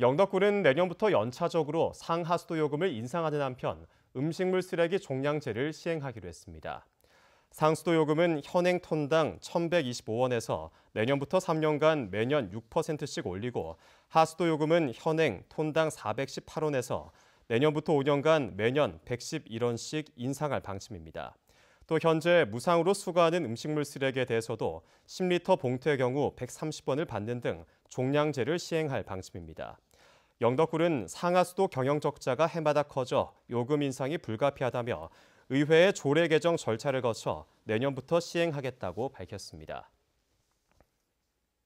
영덕군은 내년부터 연차적으로 상하수도 요금을 인상하는 한편 음식물 쓰레기 종량제를 시행하기로 했습니다. 상수도 요금은 현행 톤당 1,125원에서 내년부터 3년간 매년 6%씩 올리고 하수도 요금은 현행 톤당 418원에서 내년부터 5년간 매년 111원씩 인상할 방침입니다. 또 현재 무상으로 수거하는 음식물 쓰레기에 대해서도 10리터 봉투의 경우 130원을 받는 등 종량제를 시행할 방침입니다. 영덕굴은 상하수도 경영 적자가 해마다 커져 요금 인상이 불가피하다며 의회의 조례 개정 절차를 거쳐 내년부터 시행하겠다고 밝혔습니다.